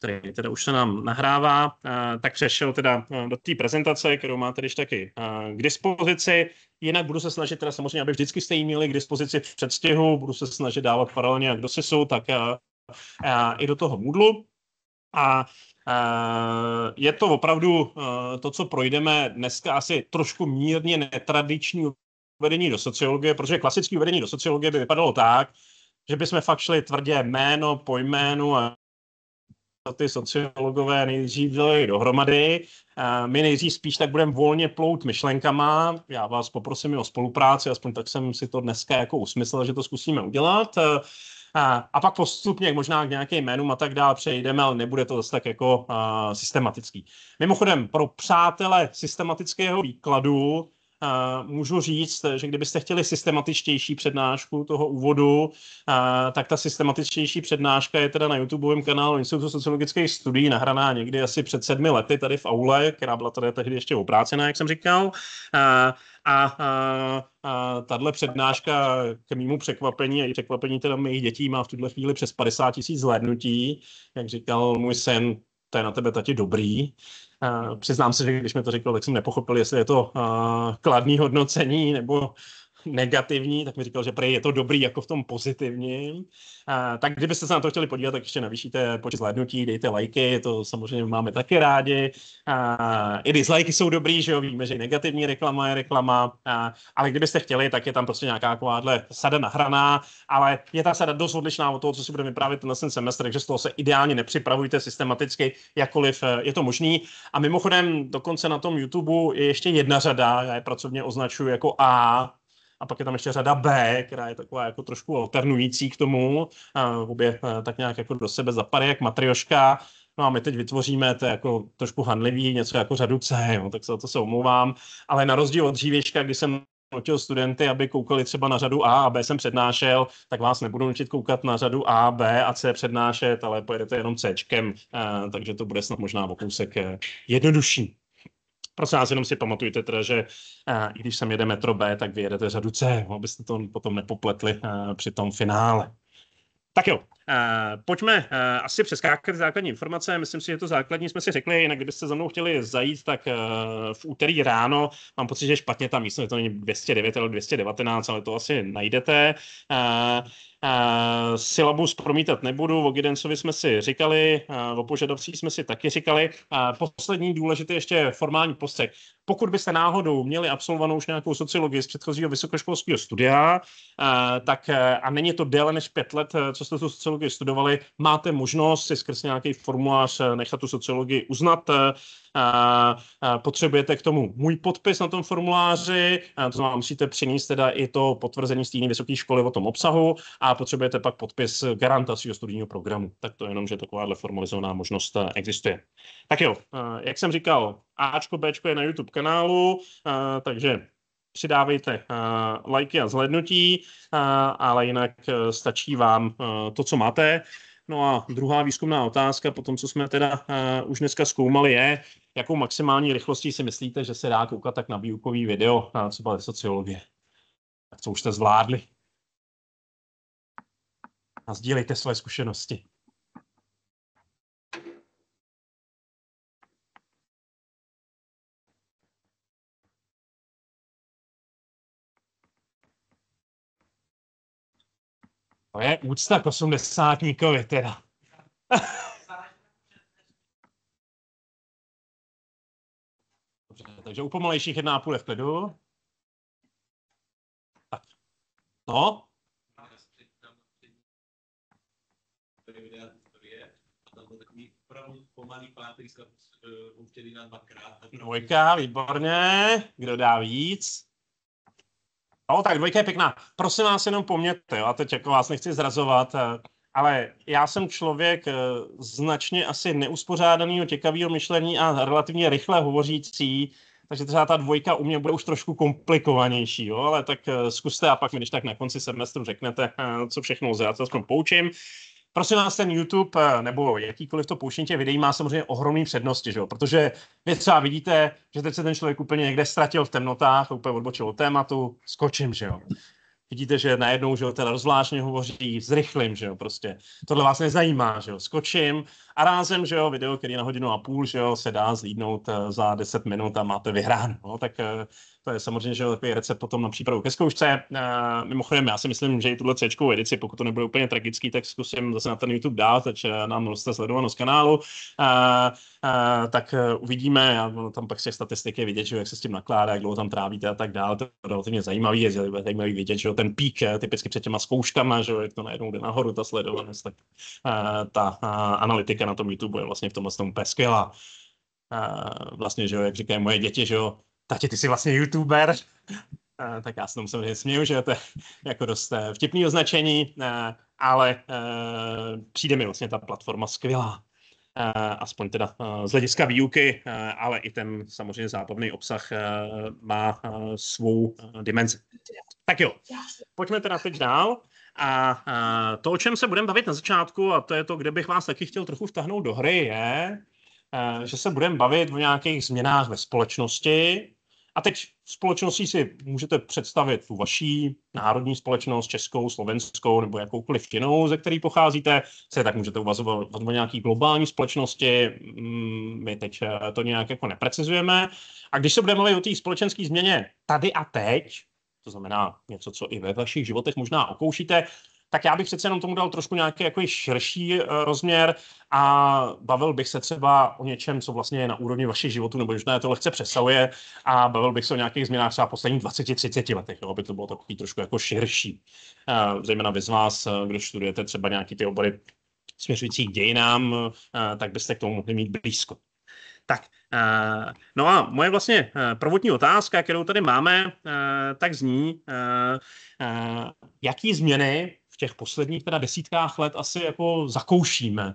který teda už se nám nahrává, eh, tak přešel teda eh, do té prezentace, kterou máte když taky eh, k dispozici. Jinak budu se snažit teda samozřejmě, aby vždycky jste ji měli k dispozici v předstihu, budu se snažit dávat paralelně jak do SISu, tak i do toho Moodlu. A je to opravdu to, co projdeme dneska asi trošku mírně netradiční uvedení do sociologie, protože klasické uvedení do sociologie by vypadalo tak, že bychom fakt šli tvrdě jméno po jménu a ty sociologové nejdřív dali dohromady. My nejdřív spíš tak budeme volně plout myšlenkama. Já vás poprosím i o spolupráci, aspoň tak jsem si to dneska jako usmyslel, že to zkusíme udělat. A, a pak postupně možná k nějakým jménům a tak dále přejdeme, ale nebude to zase tak jako systematický. Mimochodem, pro přátele systematického výkladu můžu říct, že kdybyste chtěli systematičtější přednášku toho úvodu, tak ta systematičtější přednáška je teda na YouTubeovém kanálu Institutu sociologických studií, nahraná někdy asi před sedmi lety tady v aule, která byla tady tehdy ještě oprácená, jak jsem říkal. A, a, a tahle přednáška k mýmu překvapení a i překvapení teda mých dětí má v tuhle chvíli přes 50 tisíc zhlédnutí. Jak říkal můj sen, to je na tebe tati dobrý. Přiznám se, že když mi to řekl, tak jsem nepochopil, jestli je to kladný hodnocení nebo negativní, tak mi říkal, že prej je to dobrý jako v tom pozitivním. A, tak kdybyste se na to chtěli podívat, tak ještě navýšíte počet zhlédnutí, dejte lajky, to samozřejmě máme taky rádi. A, I dislajky jsou dobrý, že jo, víme, že i negativní reklama je reklama, a, ale kdybyste chtěli, tak je tam prostě nějaká kvádle sada nahraná, ale je ta sada dost odlišná od toho, co si budeme vyprávět ten semestr, takže z toho se ideálně nepřipravujte systematicky, jakkoliv eh, je to možný. A mimochodem, dokonce na tom YouTube je ještě jedna řada, já je pracovně označuju jako A, a pak je tam ještě řada B, která je taková jako trošku alternující k tomu, obě eh, tak nějak jako do sebe zapadají, jak matrioška. No a my teď vytvoříme, to je jako trošku hanlivý, něco jako řadu C, jo, tak se za to se omlouvám. Ale na rozdíl od dřívěžka, kdy jsem nutil studenty, aby koukali třeba na řadu A a B jsem přednášel, tak vás nebudu nutit koukat na řadu A, B a C přednášet, ale pojedete jenom Cčkem, eh, takže to bude snad možná o kousek eh, jednodušší prosím vás, jenom si pamatujte teda, že a, eh, i když sem jede metro B, tak vyjedete řadu C, abyste to potom nepopletli a, eh, při tom finále. Tak jo, a, eh, pojďme a, asi přeskákat základní informace. Myslím si, že to základní jsme si řekli, jinak kdybyste za mnou chtěli zajít, tak a, v úterý ráno mám pocit, že špatně tam místo, že to není 209 ale 219, ale to asi najdete. A, Uh, syllabus promítat nebudu, o Gidensovi jsme si říkali, eh, o požadovcích jsme si taky říkali. Eh, poslední důležitý ještě formální postřeh. Pokud byste náhodou měli absolvovanou už nějakou sociologii z předchozího vysokoškolského studia, tak a není to déle než pět let, co jste tu sociologii studovali, máte možnost si skrz nějaký formulář nechat tu sociologii uznat. A, potřebujete k tomu můj podpis na tom formuláři, to znamená, musíte přinést teda i to potvrzení z té vysoké školy o tom obsahu a a potřebujete pak podpis garanta svého studijního programu. Tak to je jenom, že takováhle formalizovaná možnost eh, existuje. Tak jo, eh, jak jsem říkal, Ačko, Bčko je na YouTube kanálu, eh, takže přidávejte lajky a zhlednutí, ale jinak stačí vám to, co máte. No a druhá výzkumná otázka, po tom, co jsme teda už dneska zkoumali, je, jakou maximální rychlostí si myslíte, že se dá koukat tak na výukový video, třeba ze sociologie. Tak co už jste zvládli? a sdílejte své zkušenosti. To je úcta k osmdesátníkovi teda. Dobře, takže u pomalejších jedná půl je v klidu. Tak. No, opravdu pomalý pátrýska pouštěli eh, na dvakrát. Dvojka, výborně. Kdo dá víc? No, tak dvojka je pěkná. Prosím vás, jenom poměte, jo, a teď jako vás nechci zrazovat, eh, ale já jsem člověk eh, značně asi neuspořádaného, těkavého myšlení a relativně rychle hovořící, takže třeba ta dvojka u mě bude už trošku komplikovanější, jo? ale tak zkuste a pak mi když tak na konci semestru řeknete, co všechno lze, já se aspoň poučím. Prosím vás, ten YouTube eh, nebo jakýkoliv to pouštění těch videí má samozřejmě ohromný přednosti, že jo? protože vy třeba vidíte, že teď se ten člověk úplně někde ztratil v temnotách, úplně odbočil od tématu, skočím, že jo. Vidíte, že najednou, že jo, ten rozvláštně hovoří, zrychlím, že jo, prostě. Tohle vás nezajímá, že jo, skočím a rázem, že jo, video, který je na hodinu a půl, že jo, se dá zlídnout eh, za 10 minut a máte vyhrán. No, tak eh, to je samozřejmě, že jo, takový recept potom na přípravu ke zkoušce. Eh, mimochodem, já si myslím, že i tuhle třečkou edici, pokud to nebude úplně tragický, tak zkusím zase na ten YouTube dát, takže nám roste sledovanost kanálu. A, a, tak uvidíme, já, tam pak si statistiky vidět, že jo, jak se s tím nakládá, jak dlouho tam trávíte a tak dále. To je relativně zajímavý, je zajímavý vidět, že jo, ten pík typicky před těma zkouškama, že jo, jak to najednou jde nahoru, ta sledovanost, tak a, ta a, analytika na tom YouTube je vlastně v tomhle tom peskvělá. A vlastně, že jo, jak říkají moje děti, že jo, tati, ty jsi vlastně YouTuber. A, tak já se tomu samozřejmě směju, že to je jako dost eh, vtipný označení, a, eh, ale a, eh, přijde mi vlastně ta platforma skvělá. Aspoň teda z hlediska výuky, ale i ten samozřejmě zábavný obsah má svou dimenzi. Tak jo, pojďme teda teď dál. A e, to, o čem se budeme bavit na začátku, a to je to, kde bych vás taky chtěl trochu vtahnout do hry, je, e, že se budeme bavit o nějakých změnách ve společnosti. A teď společností si můžete představit tu vaší národní společnost, českou, slovenskou nebo jakoukoliv jinou, ze který pocházíte. Se tak můžete uvazovat o nějaký globální společnosti. Mm, my teď e, to nějak jako neprecizujeme. A když se budeme mluvit o té společenské změně tady a teď, to znamená něco, co i ve vašich životech možná okoušíte, tak já bych přece jenom tomu dal trošku nějaký jako širší eh, rozměr a bavil bych se třeba o něčem, co vlastně je na úrovni vašich životů, nebo možná to lehce přesahuje a bavil bych se o nějakých změnách třeba posledních 20-30 letech, jo, aby to bylo takový trošku jako širší. Eh, zejména vy z vás, eh, kdo studujete třeba nějaký ty obory směřující k dějinám, tak byste k tomu mohli mít blízko. Tak, eh, no a moje vlastně eh, prvotní otázka, kterou tady máme, eh, tak zní, jaký změny v těch posledních teda desítkách let asi jako zakoušíme,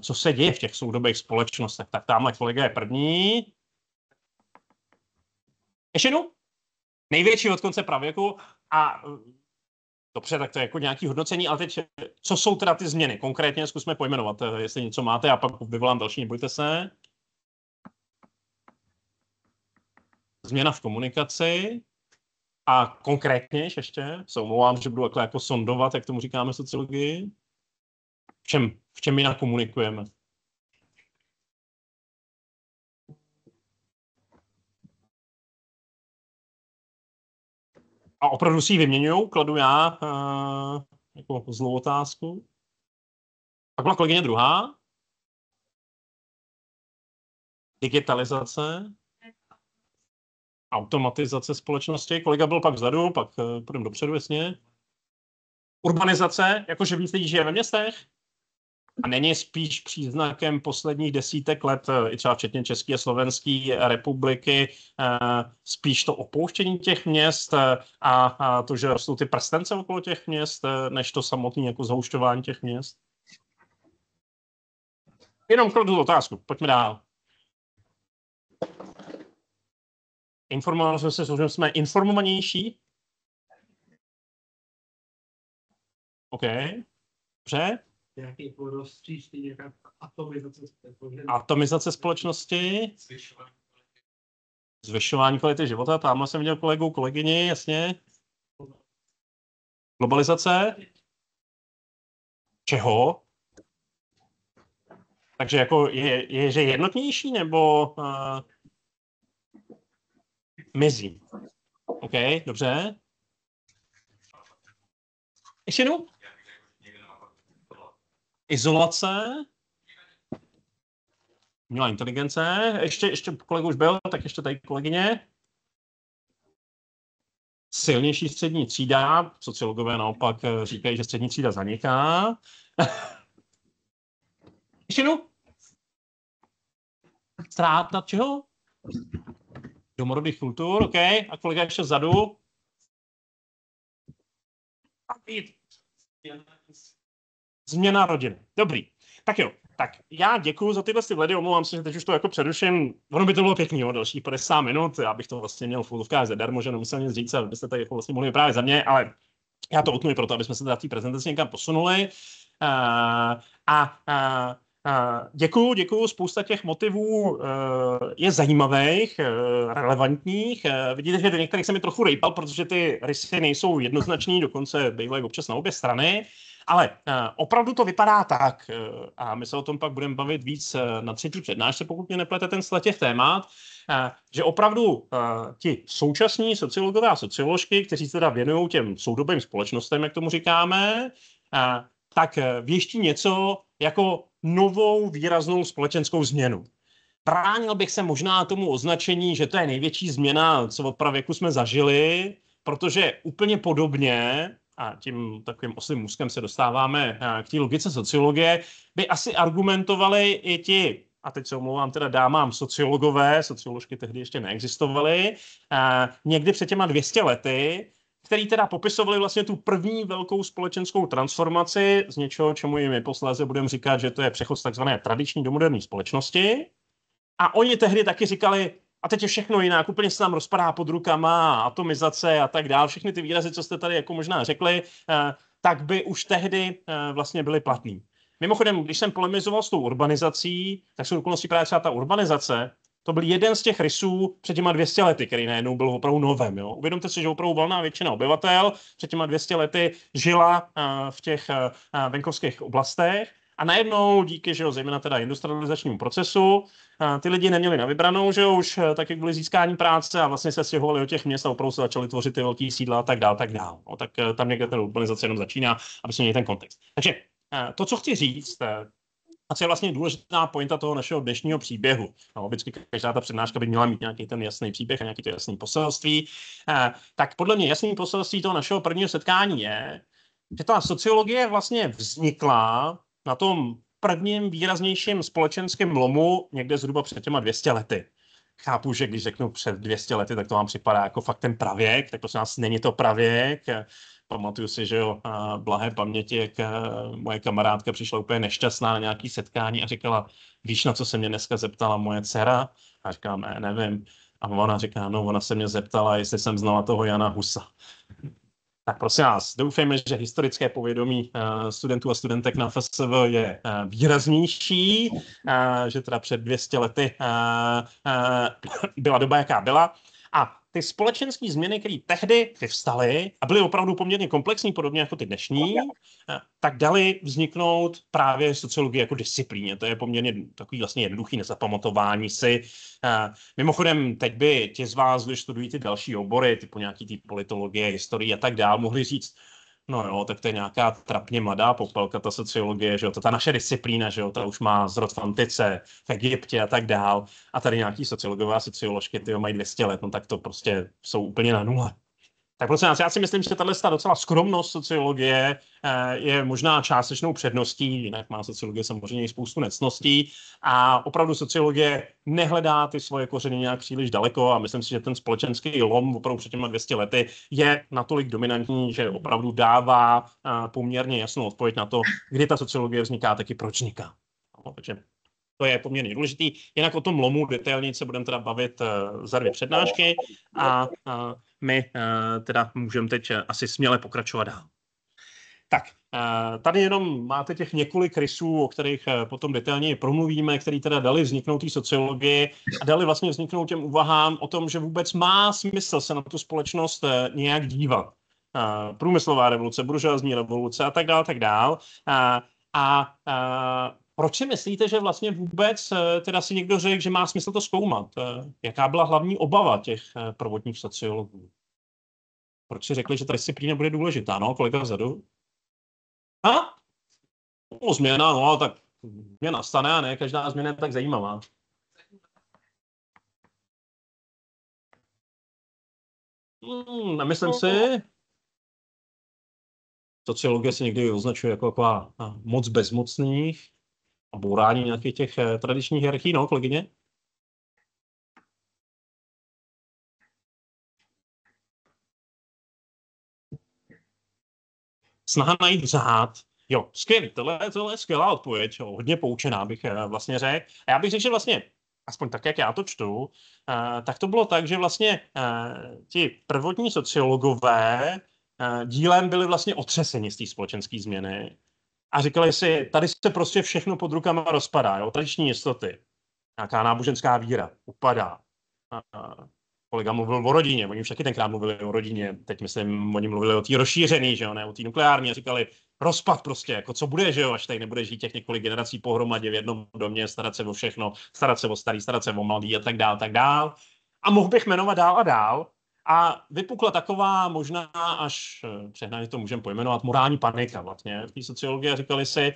co se děje v těch soudobých společnostech. Tak tamhle kolega je první. Ještě jednou? Největší od konce pravěku a Dobře, tak to je jako nějaký hodnocení, ale teď, co jsou teda ty změny? Konkrétně zkusme pojmenovat, jestli něco máte a pak vyvolám další, nebojte se. změna v komunikaci a konkrétně ještě, se omlouvám, že budu jako, jako sondovat, jak tomu říkáme sociologii, v čem, v čem jinak komunikujeme. A opravdu si ji vyměňují, kladu já uh, jako zlou otázku. Pak byla kolegyně druhá. Digitalizace automatizace společnosti. Kolega byl pak vzadu, pak eh, půjdeme dopředu, jasně. Urbanizace, jakože víc lidí žije ve městech, a není spíš příznakem posledních desítek let, eh, i třeba včetně České a Slovenské republiky, eh, spíš to opouštění těch měst a to, že rostou ty prstence okolo těch měst, než to samotné jako zhoušťování těch měst? Jenom kladu otázku, pojďme dál. Informoval jsem se, že jsme informovanější. OK. Dobře. Jaký porostří, nějaká atomizace společnosti. Atomizace společnosti. Zvyšování kvality života. Tamhle jsem viděl kolegu, kolegyni, jasně. Globalizace. Čeho? Takže jako je, je že jednotnější, nebo... Uh mezi. OK, dobře. Ještě jednou. Izolace. Měla inteligence. Ještě, ještě kolega už byl, tak ještě tady kolegyně. Silnější střední třída. Sociologové naopak eh, říkají, že střední třída zaniká. ještě jednou. Ztráta čeho? domorodých kultur, OK, a kolega ještě vzadu. Změna rodiny. Dobrý. Tak jo, tak já děkuji za tyhle vledy, omlouvám se, že teď už to jako přeruším. Ono by to bylo pěkný, o dalších 50 minut, já bych to vlastně měl v úlovkách zadarmo, že nemusel nic říct, abyste tady jako vlastně mohli právě za mě, ale já to utnuji proto, aby jsme se teda té prezentaci někam posunuli. Uh, a uh, Eh, děkuju, děkuju. Spousta těch motivů eh, je zajímavých, eh, relevantních. Vidíte, že do některých jsem mi trochu rejpal, protože ty rysy nejsou jednoznační, dokonce bývají občas na obě strany. Ale opravdu to vypadá tak, a my se o tom pak budeme bavit víc na třetí přednášce, pokud mě neplete ten sled těch témat, že opravdu ti současní sociologové a socioložky, kteří se teda věnují těm soudobým společnostem, jak tomu říkáme, tak eh, věští něco jako novou výraznou společenskou změnu. Bránil bych se možná tomu označení, že to je největší změna, co od pravěku jsme zažili, protože úplně podobně, a tím takovým oslým úzkem se dostáváme eh, k té logice sociologie, by asi argumentovali i ti a teď se omlouvám teda dámám, sociologové, socioložky tehdy ještě neexistovaly, eh, někdy před těma 200 lety, který teda popisovali vlastně tu první velkou společenskou transformaci z něčeho, čemu jim je posléze budeme říkat, že to je přechod z takzvané tradiční do moderní společnosti. A oni tehdy taky říkali, a teď je všechno jinak, úplně se nám rozpadá pod rukama, atomizace a tak dále všechny ty výrazy, co jste tady jako možná řekli, eh, tak by už tehdy eh, vlastně byly platný. Mimochodem, když jsem polemizoval s tou urbanizací, tak jsou okolností právě třeba ta urbanizace, to byl jeden z těch rysů před těma 200 lety, který najednou byl opravdu novém. Jo? Uvědomte si, že opravdu volná většina obyvatel před těma 200 lety žila eh, v těch eh, eh, venkovských oblastech a najednou díky, že jo, zejména teda industrializačnímu procesu, ty lidi neměli na vybranou, že jo, už jak byli získání práce a vlastně se stěhovali o těch měst a opravdu se začaly tvořit ty velké sídla a tak dál, tak dál. No, tak tam někde ta urbanizace jenom začíná, aby se měli ten kontext. Takže to, co chci říct, a co je vlastně důležitá pointa toho našeho dnešního příběhu. No, obecně každá ta přednáška by měla mít nějaký ten jasný příběh a nějaký to jasný poselství. Eh, tak podle mě jasný poselství toho našeho prvního setkání je, že ta sociologie vlastně vznikla na tom prvním výraznějším společenském lomu někde zhruba před těma 200 lety. Chápu, že když řeknu před 200 lety, tak to vám připadá jako fakt ten pravěk, tak prostě nás není to pravěk pamatuju si, že jo, blahé paměti, jak eh, moje kamarádka přišla úplně nešťastná na nějaký setkání a říkala, víš, na co se mě dneska zeptala moje dcera? A říkám, ne, eh, nevím. A ona říká, no, ona se mě zeptala, jestli jsem znala toho Jana Husa. Tak prosím vás, doufejme, že historické povědomí eh, studentů a studentek na FSV je výraznější, že teda před 200 lety byla doba, jaká byla ty společenské změny, které tehdy vyvstaly a byly opravdu poměrně komplexní, podobně jako ty dnešní, tak dali vzniknout právě sociologii jako disciplíně. To je poměrně takový vlastně jednoduchý nezapamatování si. Mimochodem, teď by ti z vás, když studují ty další obory, typu nějaký ty politologie, historie a tak dál, mohli říct, No jo, tak to je nějaká trapně mladá popelka, ta sociologie, že jo, to ta naše disciplína, že jo, ta už má zrod v antice, v Egyptě a tak dál. A tady nějaký sociologové a socioložky, ty mají 200 let, no tak to prostě jsou úplně na nule. Tak prosím nás, já si myslím, že tahle docela skromnost sociologie eh, je možná částečnou předností, jinak má sociologie samozřejmě i spoustu necností a opravdu sociologie nehledá ty svoje kořeny nějak příliš daleko a myslím si, že ten společenský lom opravdu před těmi 200 lety je natolik dominantní, že opravdu dává eh, poměrně jasnou odpověď na to, kdy ta sociologie vzniká, taky proč vzniká. No, takže to je poměrně důležitý. Jinak o tom lomu detailně se budeme teda bavit eh, za dvě přednášky a, a my eh, teda můžeme teď eh, asi směle pokračovat dál. Tak, eh, tady jenom máte těch několik rysů, o kterých potom detailně promluvíme, který teda dali vzniknout té sociologii a dali vlastně vzniknout těm úvahám o tom, že vůbec má smysl se na tu společnost nějak dívat. Průmyslová revoluce, buržoazní revoluce a tak dále, tak dále. a, a proč si myslíte, že vlastně vůbec eh, teda si někdo řekl, že má smysl to zkoumat? Eh, jaká byla hlavní obava těch eh, prvotních sociologů? Proč si řekli, že ta disciplína bude důležitá? No, kolega vzadu. A? No, změna, no, tak změna stane a ne, každá změna je tak zajímavá. Hmm, nemyslím si. Sociologie se někdy označuje jako moc bezmocných bourání nějakých těch eh, tradičních hierarchií, no, kolegyně? Snaha najít řád, Jo, skvělý, tohle, tohle je skvělá odpověď, jo, hodně poučená bych eh, vlastně řekl. A já bych řekl, že vlastně, aspoň tak, jak já to čtu, eh, tak to bylo tak, že vlastně ti prvotní sociologové dílem byli vlastně otřeseni z té společenské změny a říkali si, tady se prostě všechno pod rukama rozpadá, jo, tradiční jistoty, nějaká náboženská víra upadá. A, a kolega mluvil o rodině, oni už taky tenkrát mluvili o rodině, teď myslím, oni mluvili o té rozšířený, že jo, ne, o té nukleární, a říkali, rozpad prostě, jako co bude, že jo, až tady nebude žít těch několik generací pohromadě v jednom domě, starat se o všechno, starat se o starý, starat se o mladý a tak dál, tak dál. A mohl bych jmenovat dál a dál, a vypukla taková možná až eh, přehnaně to můžeme pojmenovat morální panika vlastně v té sociologii. Říkali si,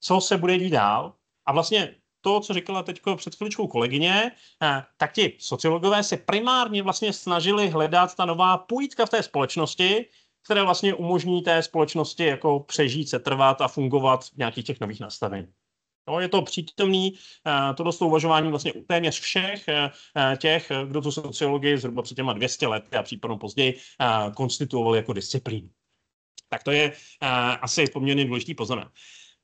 co se bude dít dál. A vlastně to, co říkala teď před chvíličkou kolegyně, eh, tak ti sociologové se primárně vlastně snažili hledat ta nová půjtka v té společnosti, které vlastně umožní té společnosti jako přežít, trvat a fungovat v nějakých těch nových nastavení. Jo, je to přítomný, toto eh, to uvažování vlastně u téměř všech eh, eh, těch, kdo tu sociologii zhruba před těma 200 lety a případně později konstituovali jako disciplín. Tak to je asi poměrně důležitý poznatek.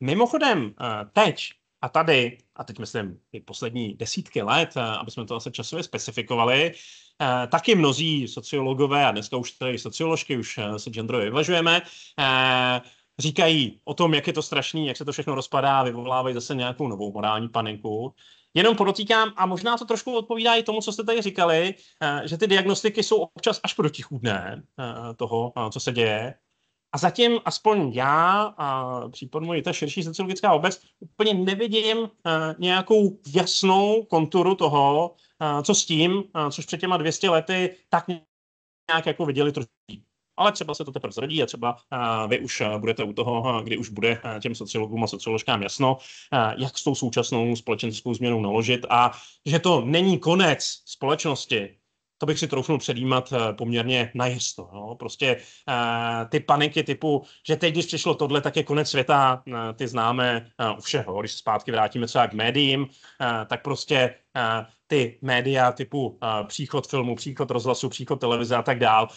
Mimochodem, teď a tady, a teď myslím ty poslední desítky let, aby jsme to asi časově specifikovali, taky mnozí sociologové, a dneska už tady socioložky, už se genderově vyvažujeme, říkají o tom, jak je to strašný, jak se to všechno rozpadá, vyvolávají zase nějakou novou morální paniku. Jenom podotýkám, a možná to trošku odpovídá i tomu, co jste tady říkali, eh, že ty diagnostiky jsou občas až protichůdné eh, toho, eh, co se děje. A zatím aspoň já a případně i ta širší sociologická obec úplně nevidím nějakou jasnou konturu toho, co s tím, což před těma 200 lety tak nějak jako viděli trošku ale třeba se to teprve zrodí a třeba eh, vy už eh, budete u toho, eh, kdy už bude těm sociologům a socioložkám jasno, jak s tou současnou společenskou změnou naložit a že to není konec společnosti, to bych si troufnul předjímat eh, poměrně najisto. No. Prostě eh, ty paniky typu, že teď, když přišlo tohle, tak je konec světa, eh, ty známe u všeho. Když se zpátky vrátíme třeba k médiím, tak prostě ty média typu příchod filmu, příchod rozhlasu, příchod televize a tak dál,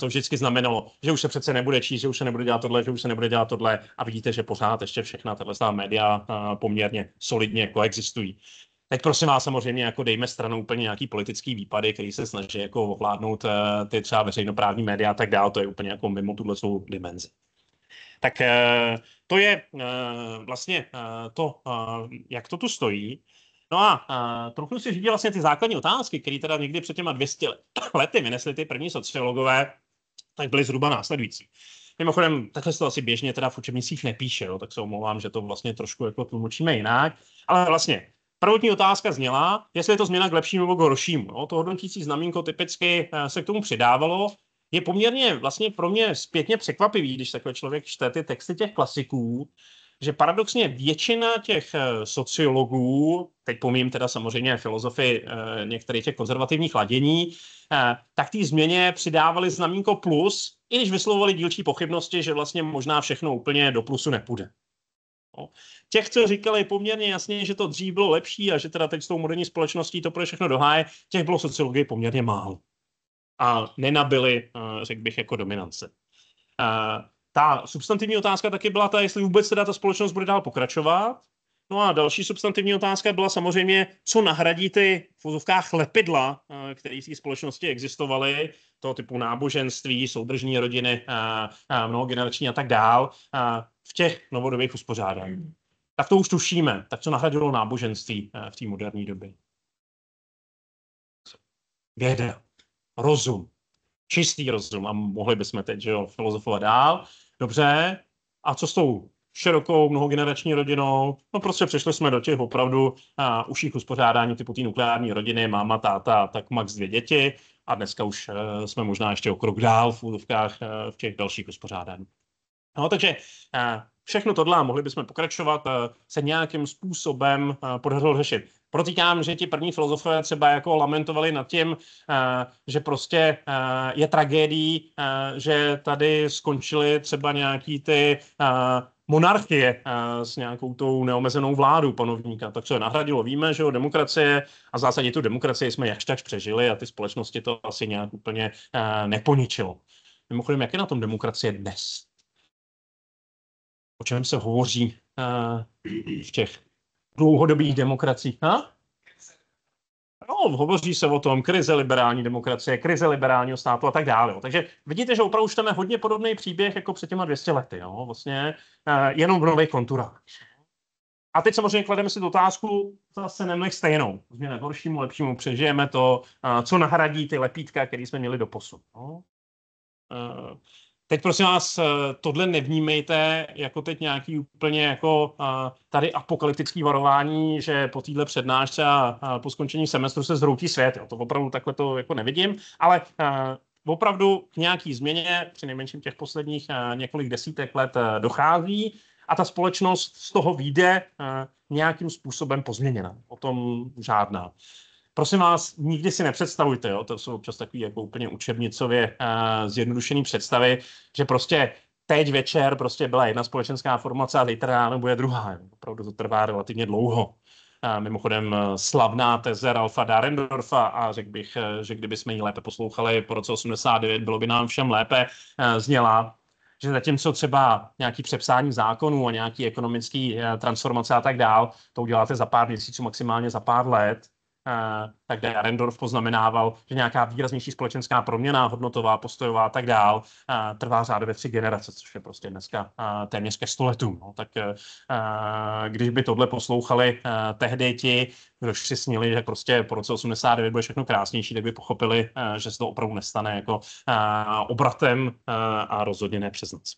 to vždycky znamenalo, že už se přece nebude číst, že už se nebude dělat tohle, že už se nebude dělat tohle a vidíte, že pořád ještě všechna tato média poměrně solidně koexistují. Teď prosím vás samozřejmě jako dejme stranou úplně nějaký politický výpady, který se snaží jako ovládnout eh, ty třeba veřejnoprávní média a tak dále, to je úplně jako mimo tuhle svou dimenzi. Tak eh, to je eh, vlastně to, jak to tu stojí. No a uh, trochu si říct vlastně ty základní otázky, které teda někdy před těma 200 lety vynesly ty první sociologové, tak byly zhruba následující. Mimochodem, takhle se to asi běžně teda v učebnicích nepíše, jo, tak se omlouvám, že to vlastně trošku jako tlumočíme jinak, ale vlastně Prvotní otázka zněla, jestli je to změna k lepšímu nebo k horšímu. No, to hodnotící znamínko typicky eh, se k tomu přidávalo. Je poměrně vlastně pro mě zpětně překvapivý, když takhle člověk čte ty texty těch klasiků, že paradoxně většina těch eh, sociologů, teď pomím teda samozřejmě filozofy eh, některých těch konzervativních ladění, tak té změně přidávali znamínko plus, i když vyslovovali dílčí pochybnosti, že vlastně možná všechno úplně do plusu nepůjde. No. Těch, co říkali poměrně jasně, že to dřív bylo lepší a že teda teď s tou moderní společností to pro všechno doháje, těch bylo sociologii poměrně málo. A nenabili, eh, řekl bych, jako dominance. Eh, ta substantivní otázka taky byla ta, jestli vůbec teda ta společnost bude dál pokračovat, No a další substantivní otázka byla samozřejmě, co nahradí ty v vozovkách lepidla, eh, které v té společnosti existovaly, toho typu náboženství, soudržní rodiny, eh, eh, mnohogenerační a tak dál, v těch novodobých uspořádání. Tak to už tušíme. Tak co nahradilo náboženství v té moderní době? Věda, rozum, čistý rozum. A mohli bychom teď že jo, filozofovat dál. Dobře, a co s tou širokou mnohogenerační rodinou. No prostě přešli jsme do těch opravdu a, uších uspořádání typu té nukleární rodiny, máma, táta, tak max dvě děti a dneska už e, jsme možná ještě o krok dál v úlovkách e, v těch dalších uspořádání. No takže e, všechno tohle a mohli bychom pokračovat, uh, se nějakým způsobem podařilo řešit. Protýkám, že ti první filozofové třeba jako lamentovali nad tím, že prostě je tragédií, že tady skončily třeba nějaký ty monarchie eh, s nějakou tou neomezenou vládu panovníka. Tak co je nahradilo, víme, že jo, demokracie a v zásadě tu demokracii jsme jakž tak přežili a ty společnosti to asi nějak úplně eh, neponičilo. Mimochodem, jak je na tom demokracie dnes? O čem se hovoří eh, v těch dlouhodobých demokracích? Ha? Hm? No, hovoří se o tom, krize liberální demokracie, krize liberálního státu a tak dále. Jo. Takže vidíte, že opravdu čteme hodně podobný příběh jako před těma 200 lety, jo. vlastně uh, jenom v nových konturách. A teď samozřejmě klademe si tu otázku, zase nemlech stejnou. Změne k horšímu, lepšímu, přežijeme to, uh, co nahradí ty lepítka, které jsme měli do posud. No. Uh, Teď prosím vás, eh, tohle nevnímejte jako teď nějaký úplně jako eh, tady apokalyptický varování, že po téhle přednášce a po skončení semestru se zhroutí svět. Jo. To opravdu takhle to jako nevidím, ale eh, opravdu k nějaký změně, při nejmenším těch posledních několik desítek let dochází a ta společnost z toho vyjde nějakým způsobem pozměněna. O tom žádná. Prosím vás, nikdy si nepředstavujte, jo, to jsou občas takové jako úplně učebnicově uh, eh, zjednodušené představy, že prostě teď večer prostě byla jedna společenská formace a zítra ráno bude druhá. Opravdu to trvá relativně dlouho. A eh, mimochodem eh, slavná teze Ralfa Darendorfa a řekl bych, že kdyby jsme ji lépe poslouchali po roce 89, bylo by nám všem lépe, zněla, že zatímco třeba nějaký přepsání zákonů a nějaký ekonomický transformace a tak dál, to uděláte za pár měsíců, maximálně za pár let, Eh, tak kde Arendorf poznamenával, že nějaká výraznější společenská proměna, hodnotová, postojová a tak dál, eh, trvá řádově tři generace, což je prostě dneska eh, téměř ke stoletům. No. Tak když by tohle poslouchali tehdy ti, kdo si snili, že prostě po roce 89 bude všechno krásnější, tak by pochopili, že se to opravdu nestane jako obratem a rozhodně ne přes noc.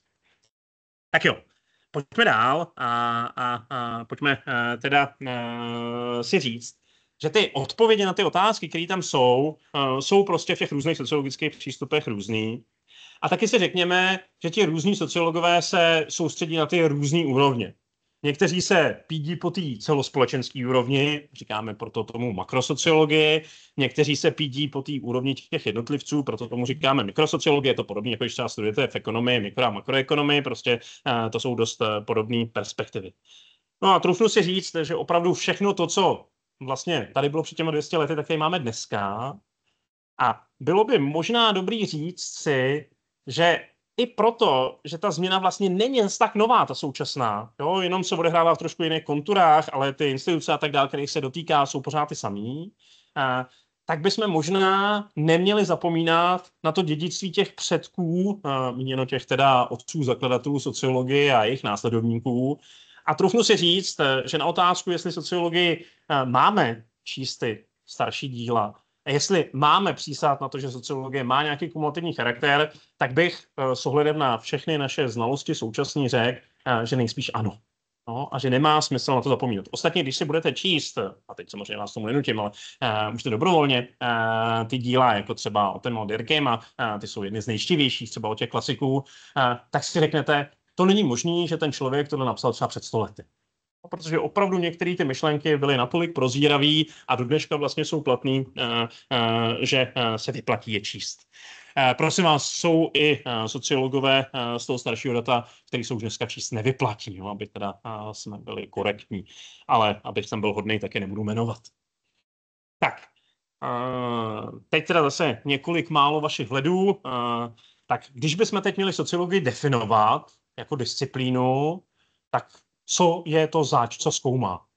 Tak jo, pojďme dál a, a, a pojďme teda si říct, že ty odpovědi na ty otázky, které tam jsou, eh, jsou prostě v těch různých sociologických přístupech různý. A taky si řekněme, že ti různí sociologové se soustředí na ty různé úrovně. Někteří se pídí po té celospolečenské úrovni, říkáme proto tomu makrosociologii, někteří se pídí po té úrovni těch jednotlivců, proto tomu říkáme mikrosociologie, je to podobně, jako když třeba studujete v ekonomii, mikro a makroekonomii, prostě eh, to jsou dost eh, podobné perspektivy. No a trufnu si říct, že opravdu všechno to, co vlastně tady bylo před těmi 200 lety, tak tady máme dneska. A bylo by možná dobrý říct si, že i proto, že ta změna vlastně není jen tak nová, ta současná, jo, jenom se odehrává v trošku jiných konturách, ale ty instituce a tak dále, kterých se dotýká, jsou pořád ty samý, a, tak bychom možná neměli zapomínat na to dědictví těch předků, a, míněno těch teda otců zakladatelů sociologie a jejich následovníků, a trufnu si říct, eh, že na otázku, jestli sociologii eh, máme číst ty starší díla, jestli máme přísát na to, že sociologie má nějaký kumulativní charakter, tak bych eh, s ohledem na všechny naše znalosti současný řekl, že nejspíš ano. No, a že nemá smysl na to zapomínat. Ostatně, když si budete číst, a teď samozřejmě vás tomu nenutím, ale uh, už to dobrovolně, uh, ty díla, jako třeba o ten od a uh, ty jsou jedny z nejštivějších, třeba o těch klasiků, uh, tak si řeknete, to není možné, že ten člověk tohle napsal třeba před stolety. No, protože opravdu některé ty myšlenky byly natolik prozíravé a do dneška vlastně jsou platné, eh, eh, že eh, se vyplatí je číst. Prosím vás, jsou i sociologové z toho staršího data, který jsou dneska číst nevyplatí, no, aby teda jsme byli korektní, ale abych jsem byl hodný, tak je nebudu jmenovat. Tak, teď teda zase několik málo vašich hledů. Tak když bychom teď měli sociologii definovat, jako disciplínu, tak co je to zač, co zkoumá?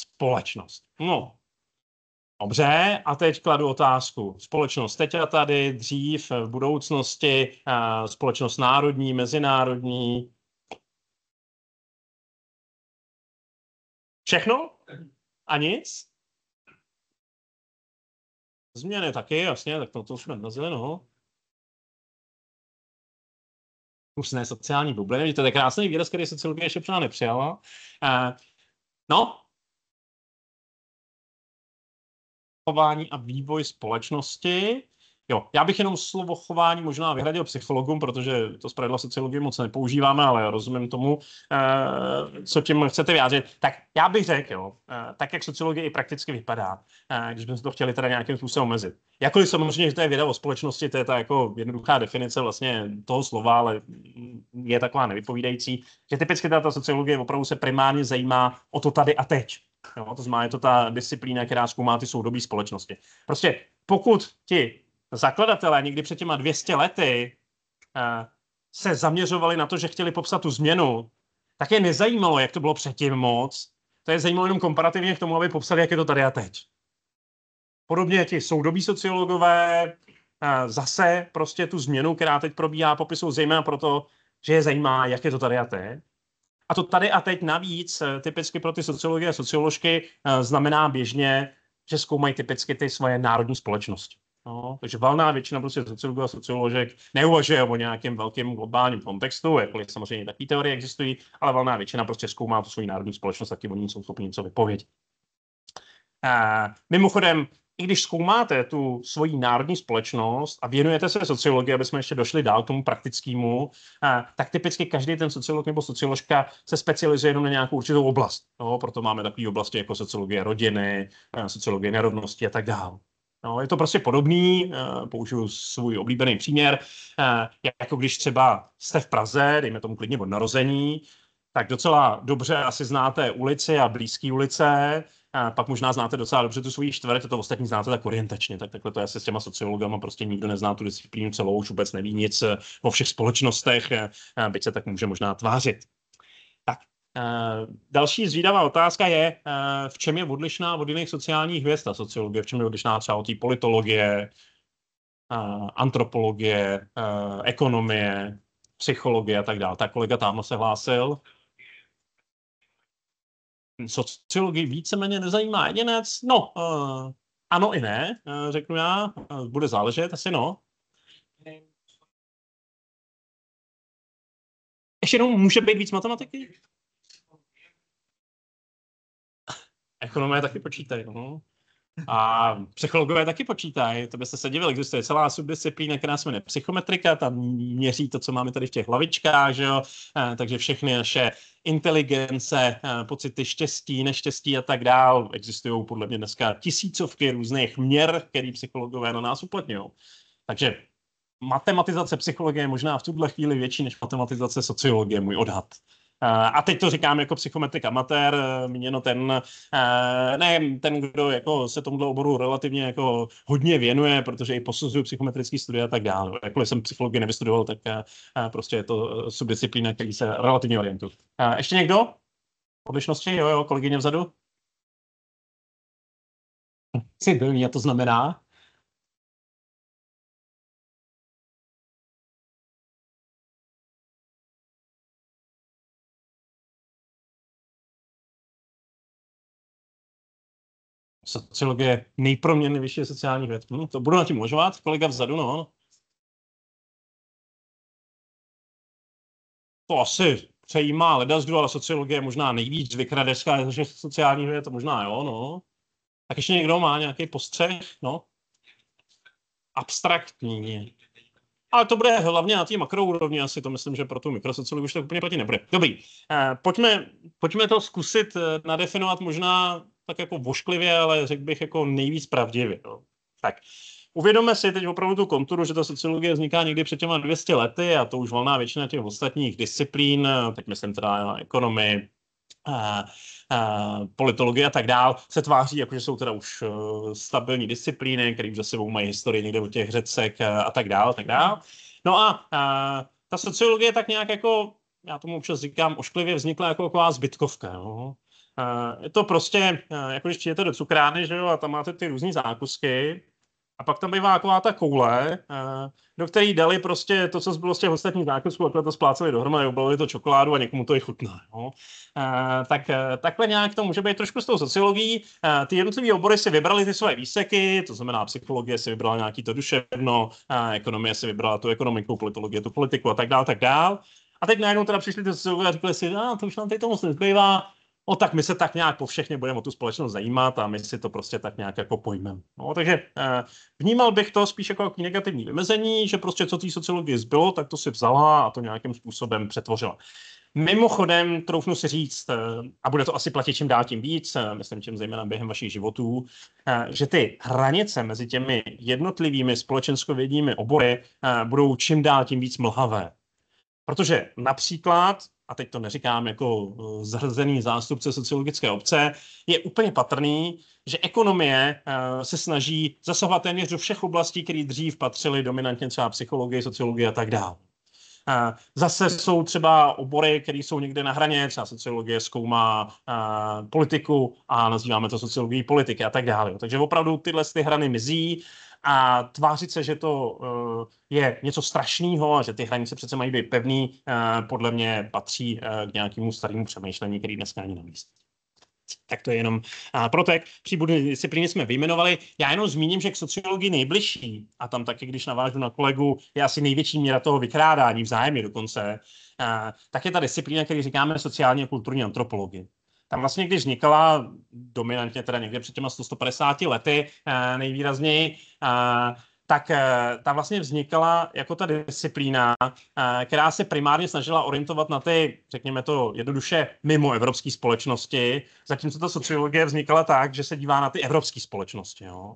Společnost. No, Dobře, a teď kladu otázku. Společnost teď a tady, dřív, v budoucnosti, společnost národní, mezinárodní. Všechno? A nic? Změny taky, jasně, tak to, to jsme narazili, no hnusné sociální bubliny, to je krásný výraz, který sociologie přijala nepřijala. Uh, no, a vývoj společnosti Jo, já bych jenom slovo chování možná vyhradil psychologům, protože to z pravidla sociologie moc nepoužíváme, ale rozumím tomu, eh, co tím chcete vyjádřit. Tak já bych řekl, jo, eh, tak jak sociologie i prakticky vypadá, eh, když bychom to chtěli teda nějakým způsobem omezit. Jakkoliv samozřejmě, že to je věda o společnosti, to je ta jako jednoduchá definice vlastně toho slova, ale je taková nevypovídající, že typicky ta sociologie opravdu se primárně zajímá o to tady a teď. Jo, to znamená, je to ta disciplína, která zkoumá ty soudobí společnosti. Prostě pokud ti zakladatelé někdy před těma 200 lety eh, se zaměřovali na to, že chtěli popsat tu změnu, tak je nezajímalo, jak to bylo předtím moc. To je zajímalo jenom komparativně k tomu, aby popsali, jak je to tady a teď. Podobně ti soudobí sociologové eh, zase prostě tu změnu, která teď probíhá, popisují zejména proto, že je zajímá, jak je to tady a teď. A to tady a teď navíc eh, typicky pro ty sociologie a socioložky znamená běžně, že zkoumají typicky ty svoje národní společnosti. No, takže valná většina prostě sociologů a socioložek neuvažuje o nějakém velkém globálním kontextu, jakkoliv samozřejmě takové teorie existují, ale valná většina prostě zkoumá tu svoji národní společnost, taky oni jsou schopni něco vypovědět. A eh, mimochodem, i když zkoumáte tu svoji národní společnost a věnujete se sociologii, aby jsme ještě došli dál k tomu praktickému, eh, tak typicky každý ten sociolog nebo socioložka se specializuje jenom na nějakou určitou oblast. No, proto máme takové oblasti jako sociologie rodiny, eh, sociologie nerovnosti a tak dále. No, je to prostě podobný, eh, použiju svůj oblíbený příměr, eh, jako když třeba jste v Praze, dejme tomu klidně od narození, tak docela dobře asi znáte ulici a blízké ulice, a eh, pak možná znáte docela dobře tu svoji čtvrť, to ostatní znáte tak orientačně, tak takhle to je asi s těma sociologama, prostě nikdo nezná tu disciplínu celou, už vůbec neví nic o všech společnostech, byť se tak může možná tvářit. Eh, další zvídavá otázka je, eh, v čem je odlišná od jiných sociálních věd, ta sociologie, v čem je odlišná třeba od té politologie, eh, antropologie, ekonomie, psychologie a tak dále. Tak kolega tam se hlásil. Sociologii víceméně nezajímá jedinec. No, ano i ne, řeknu já. Bude záležet, asi no. Ještě jenom může být víc matematiky? Ekonomé taky počítají. No. A psychologové taky počítají, to byste se divil, existuje celá subdisciplína, která se jmenuje psychometrika, tam měří to, co máme tady v těch hlavičkách, že jo? Eh, takže všechny naše inteligence, eh, pocity štěstí, neštěstí a tak dál. Existují podle mě dneska tisícovky různých měr, které psychologové na nás uplatňují. Takže matematizace psychologie je možná v tuhle chvíli větší než matematizace sociologie, můj odhad. Eh, a teď to říkám jako psychometrik amatér, eh, měno ten, eh, ne ten, kdo jako se tomuto oboru relativně jako hodně věnuje, protože i posuzuju psychometrický studia a tak dále. Jakkoliv jsem psychologii nevystudoval, tak prostě je to subdisciplína, který se relativně orientuje. Ještě někdo? Odlišnosti? Jo, jo, kolegyně vzadu. Jsi byl, a to znamená? sociologie nejproměrně sociální sociálních věd. Hm, to budu na tím uvažovat, kolega vzadu, no. To asi přejímá ledazdu, ale sociologie je možná nejvíc vykradeská, ze sociální věd, to možná jo, no. Tak ještě někdo má nějaký postřeh, no. Abstraktní. Ale to bude hlavně na té makroúrovni, asi to myslím, že pro tu mikrosociologii už to úplně platit nebude. Dobrý, eh, pojďme, pojďme to zkusit eh, nadefinovat možná tak jako vošklivě, ale řekl bych jako nejvíc pravdivě. No. Tak uvědomme si teď opravdu tu konturu, že ta sociologie vzniká někdy před těma 200 lety a to už volná většina těch ostatních disciplín, teď myslím teda na ekonomii, a, a, politologie a tak dál, se tváří, jako že jsou teda už eh, stabilní disciplíny, které už za sebou mají historii někde od těch řecek a, eh, a tak dál, a tak dál. No a, a ta sociologie tak nějak jako já tomu občas říkám, ošklivě vznikla jako taková zbytkovka. No. Eh, je to prostě, eh, jako když přijete do cukrány, že jo, a tam máte ty různé zákusky, a pak tam bývá taková ta koule, eh, do které dali prostě to, co bylo z těch ostatních zákusků, takhle to spláceli dohromady, obalili to čokoládu a někomu to i chutná. No. Tak takhle nějak to může být trošku s tou sociologií. Ty jednotlivé obory si vybrali ty své výseky, to znamená psychologie si vybrala nějaký to duševno, ekonomie si vybrala tu ekonomiku, politologie tu politiku a tak dále, tak dále. A teď najednou teda přišli ty sociologové a říkali si, a ah, to už nám teď to moc nezbývá, o no tak my se tak nějak po všechny budeme o tu společnost zajímat a my si to prostě tak nějak jako pojmeme. No, takže eh, vnímal bych to spíš jako negativní vymezení, že prostě co té sociologie zbylo, tak to si vzala a to nějakým způsobem přetvořila. Mimochodem, troufnu si říct, eh, a bude to asi platit čím dál tím víc, eh, myslím čím zejména během vašich životů, eh, že ty hranice mezi těmi jednotlivými společenskovědními obory budou čím dál tím víc mlhavé. Protože například a teď to neříkám jako eh, zhrzený zástupce sociologické obce, je úplně patrný, že ekonomie eh, se snaží zasahovat téměř do všech oblastí, které dřív patřily dominantně třeba psychologie, sociologie a tak dále. Eh, zase jsou třeba obory, které jsou někde na hraně, třeba sociologie zkoumá politiku a nazýváme to sociologií politiky a tak dále. Takže opravdu tyhle ty hrany mizí a tvářit se, že to eh, je něco strašného a že ty hranice přece mají být pevný, eh, podle mě patří eh, k nějakému starému přemýšlení, který dneska ani na místě. Tak to je jenom a protek. Příbudné disciplíny jsme vyjmenovali. Já jenom zmíním, že k sociologii nejbližší, a tam taky, když navážu na kolegu, je asi největší míra toho vykrádání vzájemně dokonce, a, tak je ta disciplína, který říkáme sociálně kulturní antropologie tam vlastně, když vznikala dominantně teda někde před těma 150 lety eh, nejvýrazněji, eh, tak eh, ta vlastně vznikala jako ta disciplína, která se primárně snažila orientovat na ty, řekněme to jednoduše, mimo evropské společnosti, zatímco ta sociologie vznikala tak, že se dívá na ty evropské společnosti. Jo.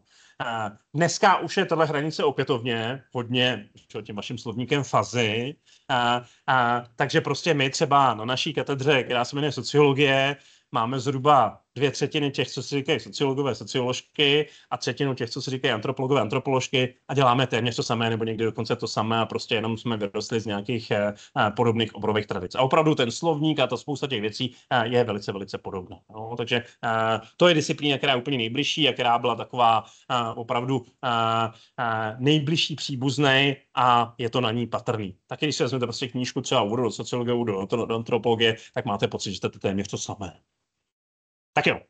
Dneska už je tohle hranice opětovně hodně tím vaším slovníkem fazy, a, a, takže prostě my třeba na naší katedře, která se jmenuje sociologie, máme zhruba dvě třetiny těch, co si říkají sociologové, socioložky a třetinu těch, co si říkají antropologové, antropoložky a děláme téměř to samé nebo někdy dokonce to samé a prostě jenom jsme vyrostli z nějakých eh, eh, podobných obrových tradic. A opravdu ten slovník a ta spousta těch věcí eh, je velice, velice podobná. No, takže to je disciplína, která je úplně nejbližší a která byla taková opravdu nejbližší příbuzné a je to na ní patrný. Taky když si vezmete prostě knížku třeba úvodu do sociologie, do antropologie, tak máte pocit, že to je téměř to samé. Tak jo,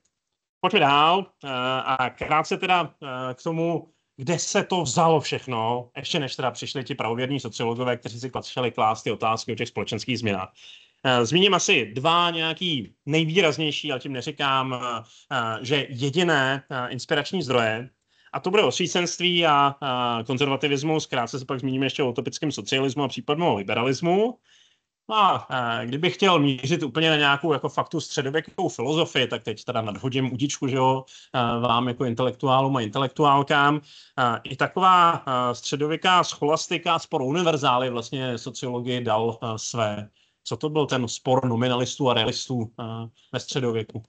pojďme dál eh, a krátce teda eh, k tomu, kde se to vzalo všechno, ještě než teda přišli ti pravověrní sociologové, kteří si začali klást ty otázky o těch společenských změnách. Eh, zmíním asi dva nějaký nejvýraznější, ale tím neříkám, že jediné inspirační zdroje, a to bude osvícenství a konzervativismus, krátce se pak zmíním ještě o utopickém socialismu a případnou liberalismu. No, kdybych chtěl mířit úplně na nějakou jako faktu středověkou filozofii, tak teď teda nadhodím udičku, že jo, vám jako intelektuálům a intelektuálkám. I taková středověká scholastika spor univerzály vlastně sociologii dal své. Co to byl ten spor nominalistů a realistů ve středověku?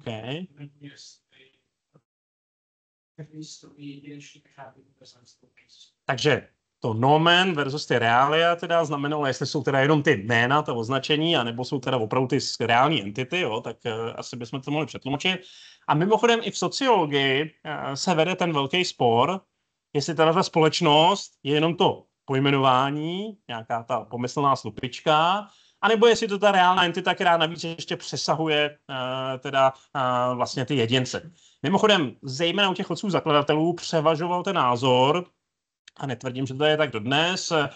OK. Takže to nomen versus ty realia teda znamenalo, jestli jsou teda jenom ty jména, to označení, anebo jsou teda opravdu ty reální entity, jo, tak uh, asi bychom to mohli přetlumočit. A mimochodem i v sociologii uh, se vede ten velký spor, jestli teda ta společnost je jenom to pojmenování, nějaká ta pomyslná slupička, anebo jestli to ta reálná entita, která navíc ještě přesahuje eh, teda eh, vlastně ty jedince. Mimochodem, zejména u těch chodců zakladatelů převažoval ten názor, a netvrdím, že to je tak dodnes, eh,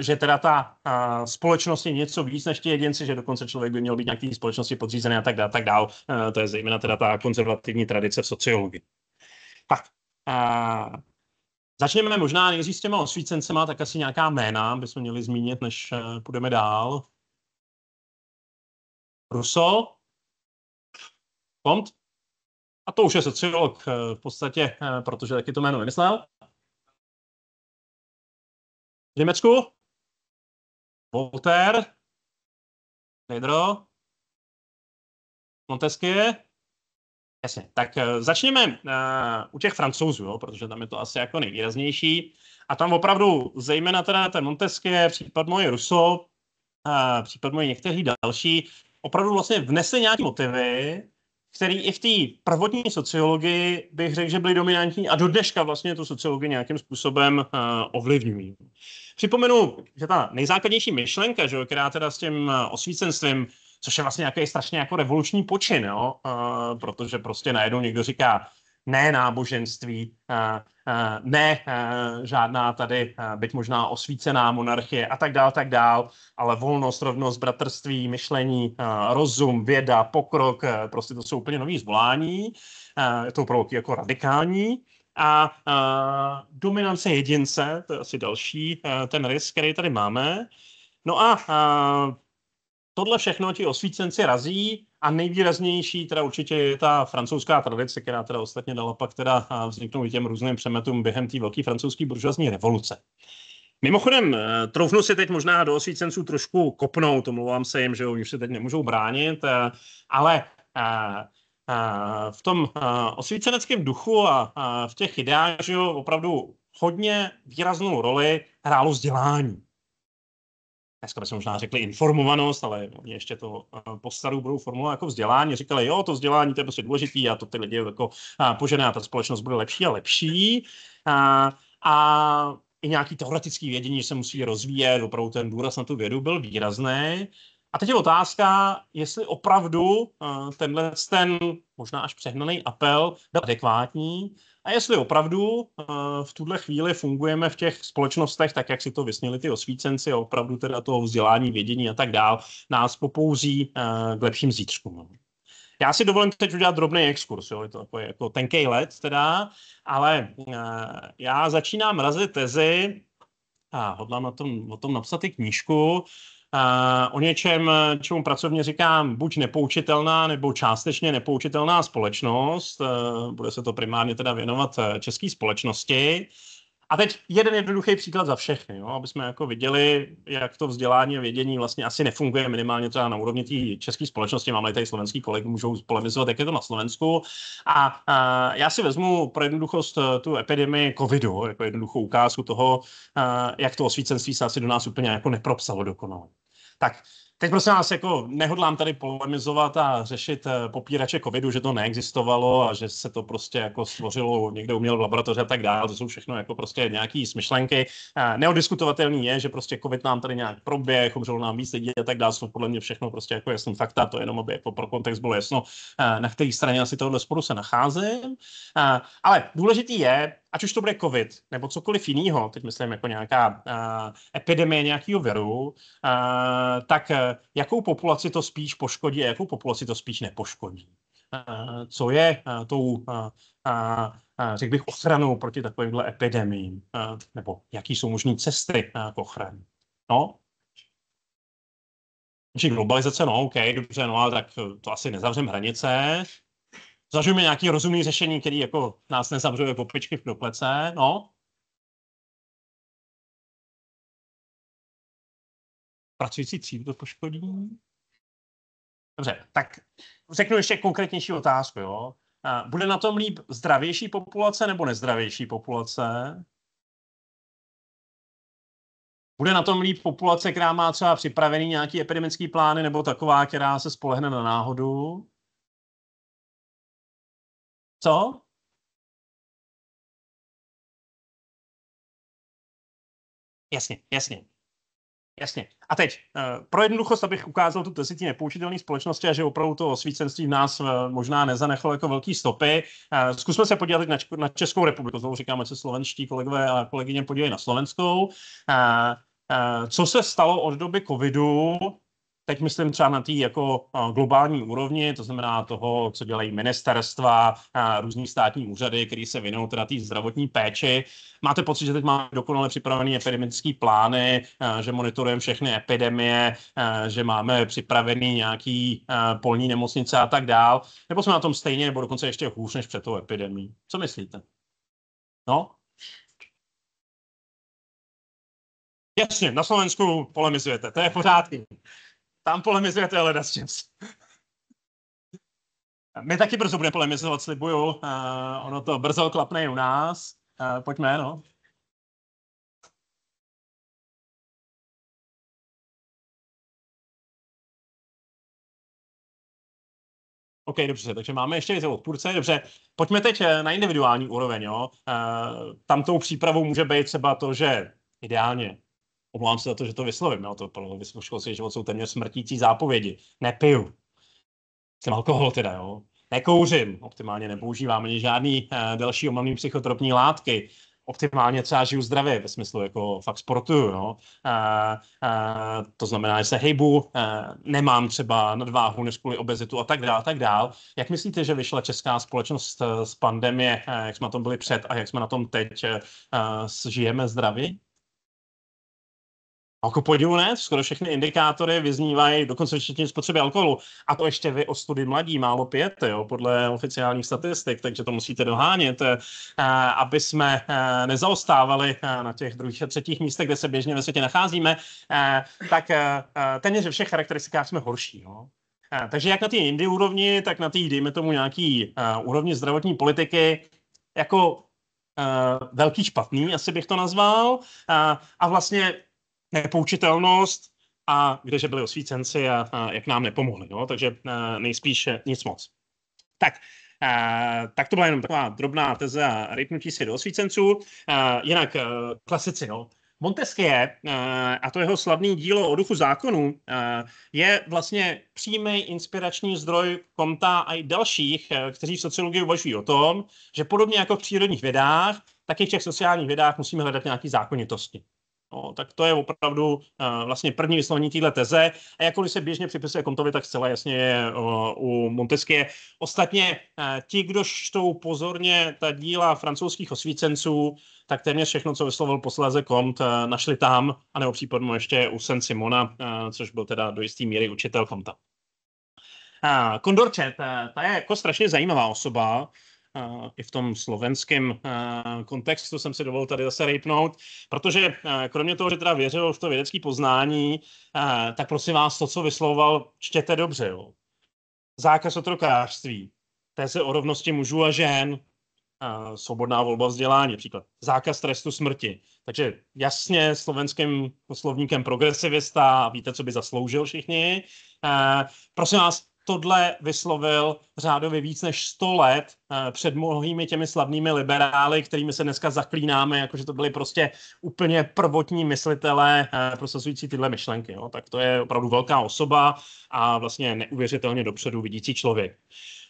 že teda ta společnost je něco víc než ti jedinci, že dokonce člověk by měl být nějaký společnosti podřízený a tak dále. Tak dál. To je zejména teda ta konzervativní tradice v sociologii. Tak, a začněme možná nejdřív s těma osvícencema, tak asi nějaká jména bychom měli zmínit, než půjdeme dál. Ruso. Kont. A to už je sociolog eh, v podstatě, eh, protože taky to jméno vymyslel. V Německu Voltaire, Pedro, Montesquieu. Jasně, tak eh, začněme uh, u těch francouzů, jo, protože tam je to asi jako nejvýraznější. A tam opravdu zejména teda ten Montesquieu, případně Rousseau, a případně někteří další, opravdu vlastně vnesli nějaké motivy, které i v té prvotní sociologii bych řekl, že byly dominantní a do dneška vlastně tu sociologii nějakým způsobem uh, ovlivňují. Připomenu, že ta nejzákladnější myšlenka, že, která teda s tím eh, osvícenstvím což je vlastně nějaký strašně jako revoluční počin, jo? Uh, protože prostě najednou někdo říká, ne náboženství, ne žádná tady, byť možná osvícená monarchie a tak dál, tak dál, ale volnost, rovnost, bratrství, myšlení, rozum, věda, pokrok, prostě to jsou úplně nový zvolání, je to opravdu jako radikální. A uh, dominance jedince, to je asi další ten risk, který tady máme. No a tohle všechno ti osvícenci razí, a nejvýraznější teda určitě je ta francouzská tradice, která teda ostatně dala pak teda vzniknout těm různým přemetům během té velké francouzské buržoazní revoluce. Mimochodem, eh, troufnu si teď možná do osvícenců trošku kopnout, omlouvám se jim, že oni se teď nemůžou bránit, eh, ale eh, v tom osvíceneckém duchu a v těch ideách, že opravdu hodně výraznou roli hrálo vzdělání dneska bychom možná řekli informovanost, ale oni ještě to eh, po starou budou formulovat jako vzdělání. Říkali, jo, to vzdělání to je prostě důležitý a to ty lidi jako eh, požené a ta společnost bude lepší a lepší. A, eh, a i nějaký teoretický vědění že se musí rozvíjet, opravdu ten důraz na tu vědu byl výrazný. A teď je otázka, jestli opravdu eh, tenhle ten možná až přehnaný apel byl adekvátní a jestli opravdu eh, v tuhle chvíli fungujeme v těch společnostech, tak jak si to vysnili ty osvícenci, a opravdu teda toho vzdělání, vědění a tak dál, nás popouzí eh, k lepším zítřkům. No. Já si dovolím teď udělat drobný exkurs, jo? je to jako, jako tenkej let teda, ale já začínám razit tezi, a hodlám na tom, o tom napsat i knížku, o něčem, čemu pracovně říkám buď nepoučitelná nebo částečně nepoučitelná společnost. Eh, bude se to primárně teda věnovat eh, české společnosti. A teď jeden jednoduchý příklad za všechny, jo, aby jsme jako viděli, jak to vzdělání a vědění vlastně asi nefunguje minimálně třeba na úrovni té české společnosti. Máme tady slovenský kolegy, můžou polemizovat, jak je to na Slovensku. A, a já si vezmu pro jednoduchost eh, tu epidemii covidu, jako jednoduchou ukázku toho, a, jak to osvícenství se asi do nás úplně jako nepropsalo dokonale. Tak teď prosím vás, jako nehodlám tady polemizovat a řešit eh, popírače covidu, že to neexistovalo a že se to prostě jako stvořilo, někde uměl v laboratoři a tak dále, to jsou všechno jako prostě nějaký smyšlenky. Eh, neodiskutovatelný je, že prostě covid nám tady nějak proběh, umřelo nám víc lidí a tak dále, jsou podle mě všechno prostě jako jasný fakta, to jenom aby jako pro kontext bylo jasno, eh, na které straně asi tohle sporu se nacházím. Ale důležitý je, ať už to bude covid nebo cokoliv jiného, teď myslím jako nějaká uh, epidemie nějakého viru, uh, tak uh, jakou populaci to spíš poškodí a jakou populaci to spíš nepoškodí. Uh, co je uh, tou, uh, uh, řekl bych, ochranou proti takovýmhle epidemiím, uh, nebo jaký jsou možné cesty uh, k ochraně. No, či globalizace, no OK, dobře, no ale tak to asi nezavřem hranice, zažijeme nějaký rozumný řešení, který jako nás nezavřuje popičky v plece, no. Pracující třídu to poškodí. Dobře, tak řeknu ještě konkrétnější otázku, jo. Bude na tom líp zdravější populace nebo nezdravější populace? Bude na tom líp populace, která má třeba připravený nějaký epidemický plány nebo taková, která se spolehne na náhodu? Co? Jasně, jasně. Jasně. A teď, eh, pro jednoduchost, abych ukázal tu tezi nepoučitelné společnosti a že opravdu to osvícenství v nás eh, možná nezanechalo jako velký stopy. Eh, zkusme se podívat na, Českou republiku. Znovu říkáme, se slovenští kolegové a kolegyně podívají na slovenskou. Co se stalo od doby covidu Teď myslím třeba na té jako globální úrovni, to znamená toho, co dělají ministerstva, různí státní úřady, které se věnují teda té zdravotní péči. Máte pocit, že teď máme dokonale připravené epidemické plány, že monitorujeme všechny epidemie, že máme připravený nějaký polní nemocnice a tak dál? Nebo jsme na tom stejně, nebo dokonce ještě hůř než před tou epidemí? Co myslíte? No, Jasně, na Slovensku polemizujete, to je v pořádku. Tam polemizujete ale s čím. My taky brzo budeme polemizovat, slibuju. Uh, ono to brzo klapne i u nás. Uh, pojďme, no. OK, dobře, takže máme ještě ty odpůrce. Dobře, pojďme teď eh, na individuální úroveň. Jo. E, tam tou přípravou může být třeba to, že ideálně omlouvám se za to, že to vyslovím, jo, to pro vysokoškolský život jsou téměř smrtící zápovědi. Nepiju. Jsem alkohol teda, jo. Nekouřím, optimálně nepoužívám ani žádný uh, eh, další omamný psychotropní látky. Optimálně třeba žiju zdravě, ve smyslu jako fakt sportuju, no. Uh, uh, to znamená, že se hejbu, uh, nemám třeba nadváhu než kvůli obezitu a tak dál, a tak dál. Jak myslíte, že vyšla česká společnost z pandemie, uh, jak jsme na tom byli před a jak jsme na tom teď, uh, žijeme zdravě? A jako podivu ne, skoro všechny indikátory vyznívají dokonce včetně spotřeby alkoholu. A to ještě vy o studi mladí, málo pět, jo, podle oficiálních statistik, takže to musíte dohánět, eh, aby jsme eh, nezaostávali eh, na těch druhých a třetích místech, kde se běžně ve světě nacházíme, tak téměř všech charakteristiká jsme horší. Jo. Takže jak na té Indy úrovni, tak na té, dejme tomu, nějaký úrovni zdravotní politiky, jako velký špatný, asi bych to nazval. A vlastně nepoučitelnost a kdeže byli osvícenci a, a jak nám nepomohli. No? Takže a, e, nejspíš nic moc. Tak, Uh, tak to byla jenom taková drobná teze a rypnutí si do osvícenců. Uh, jinak uh, klasici, no. Montesquieu, a to jeho slavný dílo o duchu uh, je vlastně přímý inspirační zdroj Komta a i dalších, kteří v sociologii uvažují o tom, že podobně jako v přírodních vědách, tak i v těch sociálních vědách musíme hledat nějaké zákonitosti. No, tak to je opravdu uh, vlastně první vyslovení téhle teze. A jakkoliv se běžně připisuje Kontovi, tak zcela jasně je uh, u Montesquieu. Ostatně uh, ti, kdo čtou pozorně ta díla francouzských osvícenců, tak téměř všechno, co vyslovil posléze Kont, uh, našli tam, anebo případně ještě u Sen Simona, uh, což byl teda do jisté míry učitel Konta. Uh, Kondorčet, uh, ta je jako strašně zajímavá osoba, i v tom slovenském kontextu jsem si dovolil tady zase rejpnout, protože kromě toho, že teda věřil v to vědecké poznání, tak prosím vás, to, co vyslovoval, čtěte dobře. Jo. Zákaz otrokářství, té se o rovnosti mužů a žen, svobodná volba vzdělání, příklad. Zákaz trestu smrti. Takže jasně slovenským slovníkem progresivista, víte, co by zasloužil všichni. Prosím vás, tohle vyslovil řádově víc než 100 let eh, před mnohými těmi slavnými liberály, kterými se dneska zaklínáme, jakože to byli prostě úplně prvotní myslitelé eh, prosazující tyhle myšlenky. Jo. Tak to je opravdu velká osoba a vlastně neuvěřitelně dopředu vidící člověk.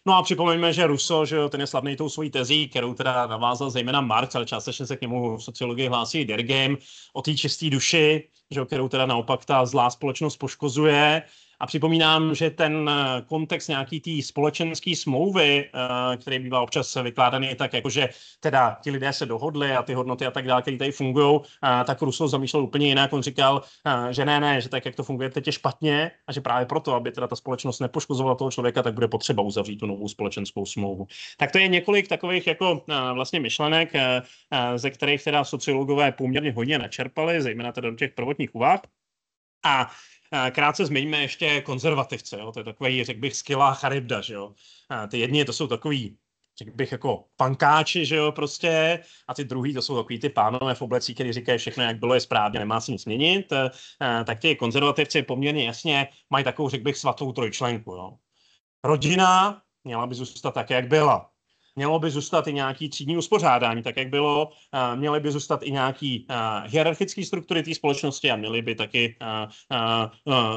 No a připomeňme, že Russo, že jo, ten je slavný tou svojí tezí, kterou teda navázal zejména Marx, ale částečně se k němu v sociologii hlásí Dergheim, o té čisté duši, že jo, kterou teda naopak ta zlá společnost poškozuje a připomínám, že ten eh, kontext nějaký té společenské smlouvy, eh, který bývá občas vykládaný tak, jako že teda ti lidé se dohodli a ty hodnoty a tak dále, které tady fungují, eh, tak Rusko zamýšlel úplně jinak. On říkal, že ne, ne, že tak, jak to funguje teď je špatně a že právě proto, aby teda ta společnost nepoškozovala toho člověka, tak bude potřeba uzavřít tu novou společenskou smlouvu. Tak to je několik takových jako vlastně myšlenek, ze kterých teda sociologové poměrně hodně načerpali, zejména teda do těch prvotních úvah. A Krátce zmiňme ještě konzervativce, jo? to je takový, řekl bych, skillá charybda, že jo. Ty jedni to jsou takový řekl bych, jako pankáči, že jo, prostě, a ty druhý, to jsou takový ty pánové v oblecí, který říkají všechno, jak bylo je správně, nemá se nic měnit, tak ty konzervativci poměrně jasně mají takovou, řekl bych, svatou trojčlenku, jo. Rodina měla by zůstat tak, jak byla mělo by zůstat i nějaký třídní uspořádání, tak jak bylo, měly by zůstat i nějaký hierarchické struktury té společnosti a měly by taky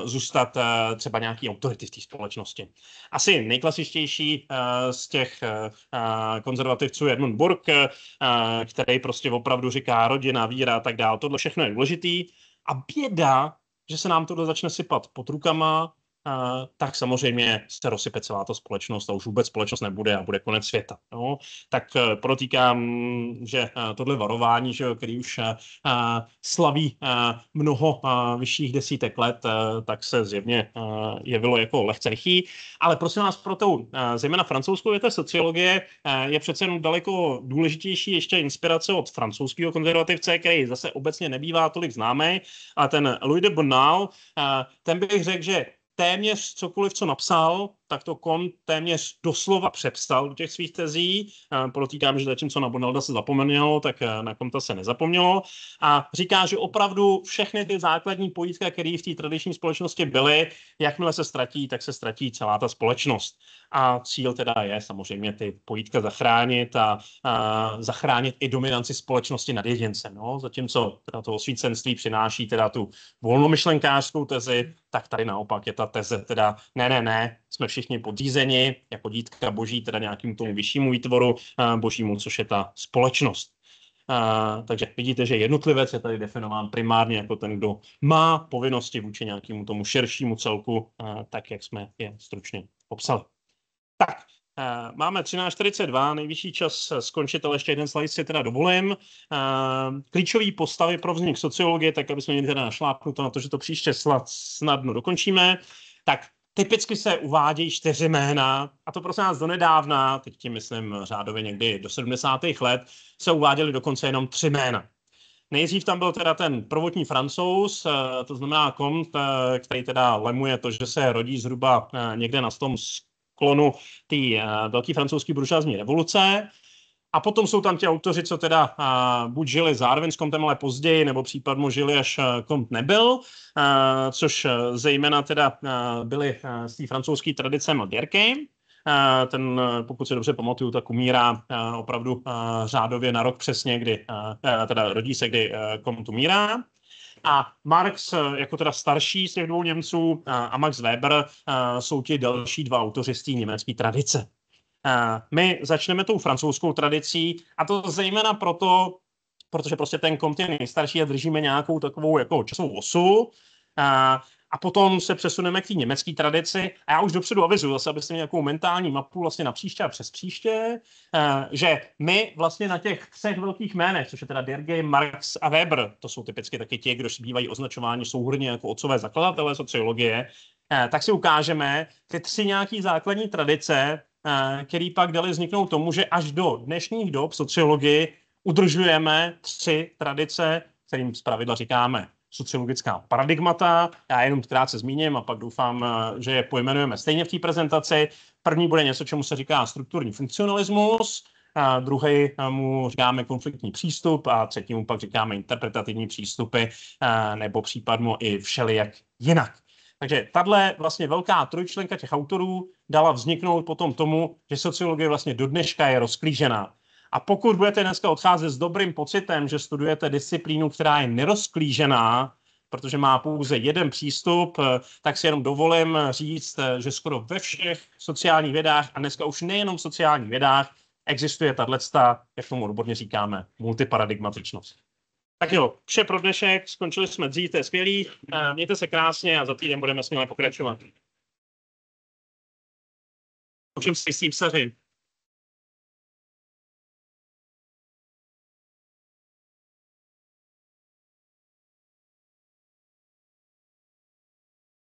zůstat třeba nějaký autority v té společnosti. Asi nejklasičtější z těch konzervativců je Edmund Burke, který prostě opravdu říká rodina, víra a tak dále. Tohle všechno je důležitý. A běda, že se nám tohle začne sypat pod rukama tak samozřejmě se rozsype celá ta společnost a už vůbec společnost nebude a bude konec světa. No. Tak eh, protýkám, že eh, tohle varování, že, který už eh, slaví mnoho vyšších desítek let, tak se zjevně jevilo jako lehce rychý. Ale prosím vás, pro tou zejména francouzskou větev sociologie je přece jenom daleko důležitější ještě inspirace od francouzského konzervativce, který zase obecně nebývá tolik známý, a ten Louis de Bonal, ten bych řekl, že téměř cokoliv, co napsal, tak to Kon téměř doslova přepsal do těch svých tezí. Eh, Protýkám, že zatímco na Bonalda se zapomenělo, tak eh, na Konta se nezapomnělo. A říká, že opravdu všechny ty základní pojítka, které v té tradiční společnosti byly, jakmile se ztratí, tak se ztratí celá ta společnost. A cíl teda je samozřejmě ty pojítka zachránit a, a zachránit i dominanci společnosti nad jedincem. No? Zatímco teda to osvícenství přináší teda tu volnomyšlenkářskou tezi, tak tady naopak je ta teze teda ne, ne, ne, jsme všichni všichni podřízeni jako dítka boží, teda nějakým tomu vyššímu výtvoru eh, božímu, což je ta společnost. A, eh, takže vidíte, že jednotlivec je tady definován primárně jako ten, kdo má povinnosti vůči nějakému tomu širšímu celku, a, eh, tak jak jsme je stručně popsali. Tak, a, máme 13.42, nejvyšší čas skončit, ale ještě jeden slide si teda dovolím. A, klíčový postavy pro vznik sociologie, tak aby jsme měli teda našlápnuto na to, že to příště snadno dokončíme. Tak Typicky se uvádějí čtyři jména, a to prosím nás donedávna, teď tím myslím řádově někdy do 70. let, se uváděly dokonce jenom tři jména. Nejdřív tam byl teda ten prvotní francouz, eh, to znamená Comte, eh, který teda lemuje to, že se rodí zhruba eh, někde na tom sklonu té velké francouzské buržázní revoluce. A potom jsou tam ti autoři, co teda uh, buď žili zároveň s Comtem, ale později, nebo případně žili, až uh, nebyl, uh, což uh, zejména teda uh, byli uh, e, z té francouzské tradice Malběrky. Uh, ten, uh, pokud si dobře pamatuju, tak umírá uh, opravdu řádově na rok přesně, kdy, teda rodí se, kdy Comte umírá. A Marx, jako teda starší z těch dvou Němců, a Max Weber jsou ti další dva autoři z té německé tradice. Eh, my začneme tou francouzskou tradicí a to zejména proto, protože prostě ten kont je nejstarší a držíme nějakou takovou jako časovou osu. A, eh, a potom se přesuneme k té německé tradici. A já už dopředu avizuju, zase abyste měli nějakou mentální mapu vlastně na příště a přes příště, eh, že my vlastně na těch třech velkých jménech, což je teda Dirge, Marx a Weber, to jsou typicky taky ti, kdo bývají označováni souhrně jako otcové zakladatelé sociologie, tak si ukážeme ty tři nějaký základní tradice, Eh, který pak dali vzniknout tomu, že až do dnešních dob sociologii udržujeme tři tradice, kterým zpravidla říkáme sociologická paradigmata. Já jenom krátce zmíním a pak doufám, eh, že je pojmenujeme stejně v té prezentaci. První bude něco, čemu se říká strukturní funkcionalismus, a druhý eh, mu říkáme konfliktní přístup a třetímu pak říkáme interpretativní přístupy nebo případně i všelijak jinak. Takže tahle vlastně velká trojčlenka těch autorů dala vzniknout potom tomu, že sociologie vlastně do dneška je rozklížená. A pokud budete dneska odcházet s dobrým pocitem, že studujete disciplínu, která je nerozklížená, protože má pouze jeden přístup, eh, tak si jenom dovolím říct, eh, že skoro ve všech sociálních vědách, a dneska už nejenom v sociálních vědách, existuje tato, jak tomu odborně říkáme, multiparadigmatičnost. Tak jo, vše pro dnešek, skončili jsme dřív, to je skvělý. Eh, mějte se krásně a za týden budeme směle pokračovat. Učím si s tím